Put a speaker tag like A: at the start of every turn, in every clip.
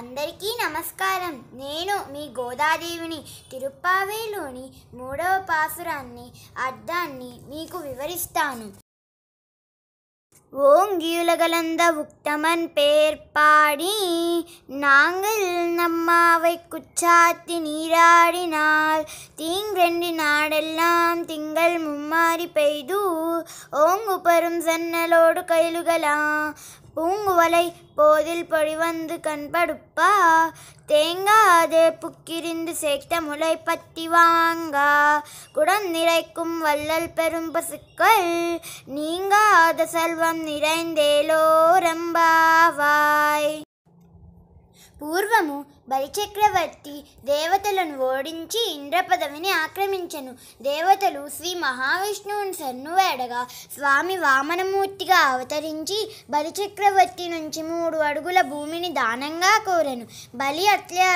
A: అందరికీ నమస్కారం నేను మీ గోదాదేవిని తిరుప్పావేలోని మూడవ పాసురాన్ని అర్థాన్ని మీకు వివరిస్తాను ஓங்கியுலகலந்த உக்தமன் பேர் பாடி நாங்கள் நம்மாவை குச்சாத்தி நீராடினால் தீங்கெண்டி நாடெல்லாம் திங்கள் மும்மாரி பெய்து ஓங்கு பரும் சன்னலோடு கைலுகலாம் பூங்குவலை போதில் பொழிவந்து கண்படுப்பா தேங்காதே புக்கிரிந்து சேர்த்த முளை பத்தி வாங்கா குடம் நிறைக்கும் வள்ளல் பெரும் பசுக்கள் நீங்காத செல்வம் நிறைந்தேலோ ரம்பாவாய் பூர்வமும் బలిచక్రవర్తి దేవతలను ఓడించి ఇంద్రపదవిని ఆక్రమించను దేవతలు శ్రీ మహావిష్ణువుని సన్నువేడగా స్వామి వామనమూర్తిగా అవతరించి బలిచక్రవర్తి నుంచి మూడు అడుగుల భూమిని దానంగా కోరెను బలి అట్లే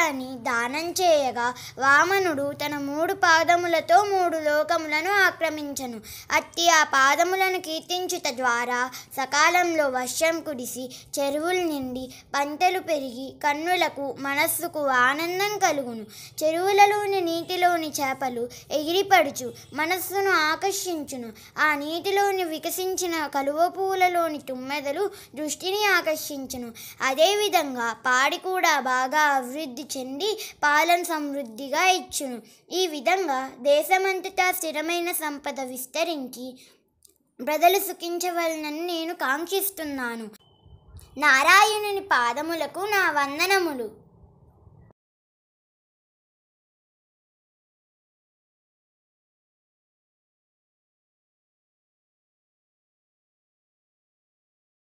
A: దానం చేయగా వామనుడు తన మూడు పాదములతో మూడు లోకములను ఆక్రమించను అట్టి ఆ పాదములను కీర్తించుట ద్వారా సకాలంలో వర్షం కురిసి చెరువులు నిండి పంటలు పెరిగి కన్నులకు మనస్సు మనస్సుకు ఆనందం కలుగును చెరువులలోని నీటిలోని చేపలు ఎగిరిపడుచు మనస్సును ఆకర్షించును ఆ నీటిలోని వికసించిన కలువ పూలలోని తుమ్మెదలు దృష్టిని ఆకర్షించును అదేవిధంగా పాడి కూడా బాగా అభివృద్ధి చెంది పాలన సమృద్ధిగా ఇచ్చును ఈ విధంగా దేశమంతటా స్థిరమైన సంపద విస్తరించి ప్రజలు సుఖించవలనని నేను కాంక్షిస్తున్నాను నారాయణుని పాదములకు నా వందనములు